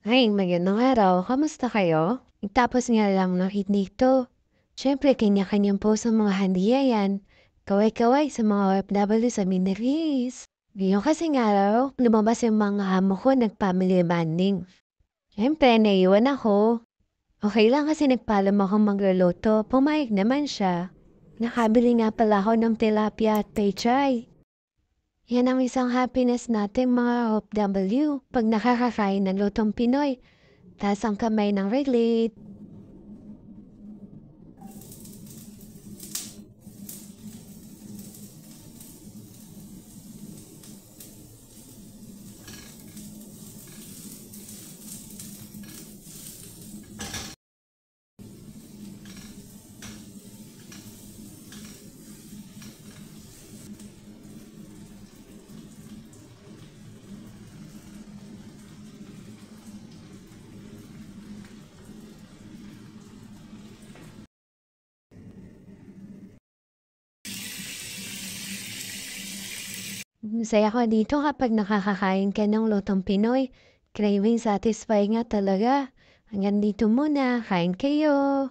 Ay, magandang araw. Kamusta kayo? Tapos nga lang nakinig to. Siyempre, kanya-kanyang po sa mga yan. Kaway-kaway sa mga OFW sa Mineries. Ngayon kasing araw, lumabas yung mga amo ko nag-family bonding. Siyempre, naiwan ako. Okay lang kasi nagpalam ako magluluto. Pumayag naman siya. Nakabili nga pala ako ng tilapia at pechay. Yan ang isang happiness natin mga Hope W pag nakakakain ng lutong Pinoy. Taas ang kamay ng relate. Masaya ko dito kapag nakakakain ka ng lotong Pinoy. Craving satisfying nga talaga. Hanggang dito muna. Kain kayo!